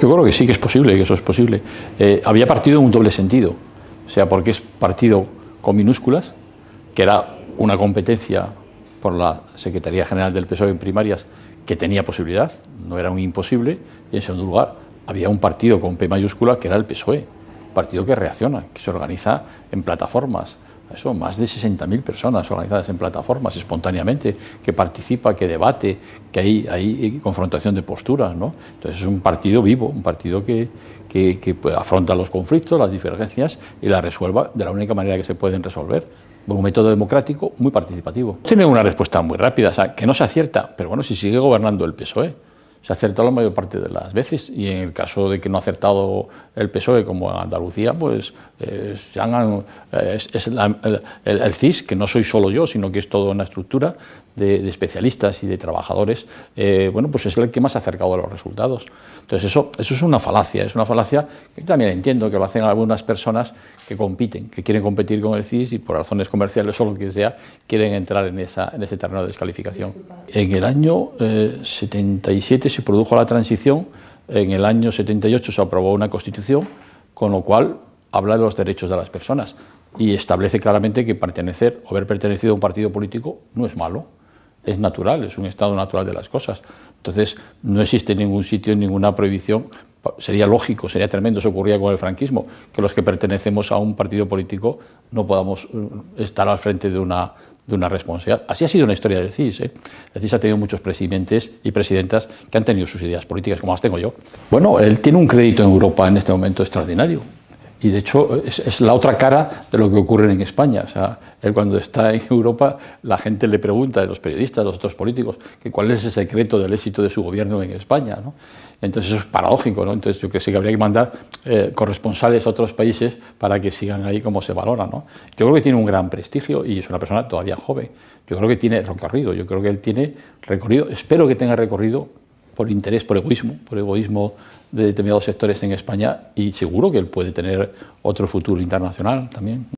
Yo creo que sí que es posible, que eso es posible. Eh, había partido en un doble sentido, o sea, porque es partido con minúsculas, que era una competencia por la Secretaría General del PSOE en primarias que tenía posibilidad, no era un imposible, y en segundo lugar, había un partido con P mayúscula que era el PSOE, partido que reacciona, que se organiza en plataformas, eso, más de 60.000 personas organizadas en plataformas espontáneamente, que participa, que debate, que hay, eh, confrontación de posturas. ¿no? Entonces es un partido vivo, un partido que, que, pues, afronta los conflictos, las diferencias y las resuelva de la única manera que se pueden resolver. Un método democrático muy participativo. Tiene una respuesta muy rápida, sea, que no se acierta, pero bueno, si sigue gobernando el PSOE se ha acertado la mayor parte de las veces y en el caso de que no ha acertado el PSOE como en Andalucía, pues eh, eh, es, el, CIS, que no soy solo yo, sino que es toda una estructura de, especialistas y de trabajadores, eh, bueno, pues es el que más ha acercado a los resultados. Entonces eso, eso es una falacia, es una falacia que yo también entiendo que lo hacen algunas personas que compiten, que quieren competir con el CIS y por razones comerciales o lo que sea, quieren entrar en, esa, en ese terreno de descalificación. En el año 77 se produjo la transición. En el año 78 se aprobó una constitución, con lo cual habla de los derechos de las personas y establece claramente que pertenecer o haber pertenecido a un partido político no es malo, es natural, es un estado natural de las cosas. Entonces, no existe ningún sitio ninguna prohibición. Sería lógico, sería tremendo, eso ocurría con el franquismo, que los que pertenecemos a un partido político no podamos mm, estar al frente de una, de una responsabilidad. Así ha sido la historia del CIS. ¿eh? El CIS ha tenido muchos presidentes y presidentas que han tenido sus ideas políticas, como las tengo yo. Bueno, él tiene un crédito en Europa en este momento extraordinario. Y de hecho es, la otra cara de lo que ocurre en España. O sea, él cuando está en Europa, la gente le pregunta, los periodistas, los otros políticos, que cuál es el secreto del éxito de su gobierno en España. ¿no? Entonces eso es paradójico. ¿no? Entonces yo que sé que habría que mandar eh, corresponsales a otros países para que sigan ahí como se valora. ¿no? Yo creo que tiene un gran prestigio y es una persona todavía joven. Yo creo que tiene recorrido. Yo creo que él tiene recorrido. Espero que tenga recorrido por interés, por egoísmo, por egoísmo de determinados sectores en España y seguro que él puede tener otro futuro internacional también.